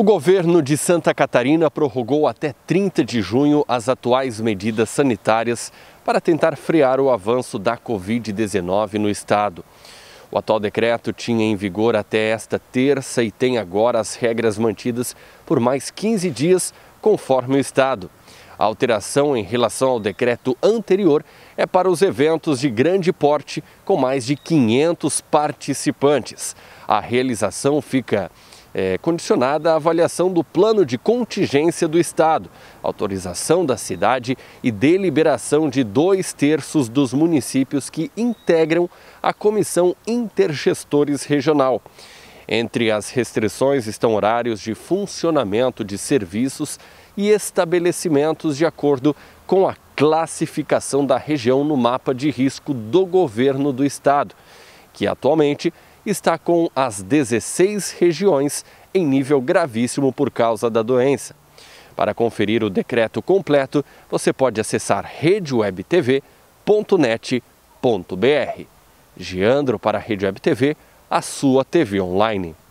O governo de Santa Catarina prorrogou até 30 de junho as atuais medidas sanitárias para tentar frear o avanço da Covid-19 no estado. O atual decreto tinha em vigor até esta terça e tem agora as regras mantidas por mais 15 dias, conforme o estado. A alteração em relação ao decreto anterior é para os eventos de grande porte com mais de 500 participantes. A realização fica é, condicionada à avaliação do plano de contingência do Estado, autorização da cidade e deliberação de dois terços dos municípios que integram a Comissão Intergestores Regional. Entre as restrições estão horários de funcionamento de serviços e estabelecimentos de acordo com a classificação da região no mapa de risco do governo do estado, que atualmente está com as 16 regiões em nível gravíssimo por causa da doença. Para conferir o decreto completo, você pode acessar redewebtv.net.br. Geandro para a Rede Web TV, a sua TV online.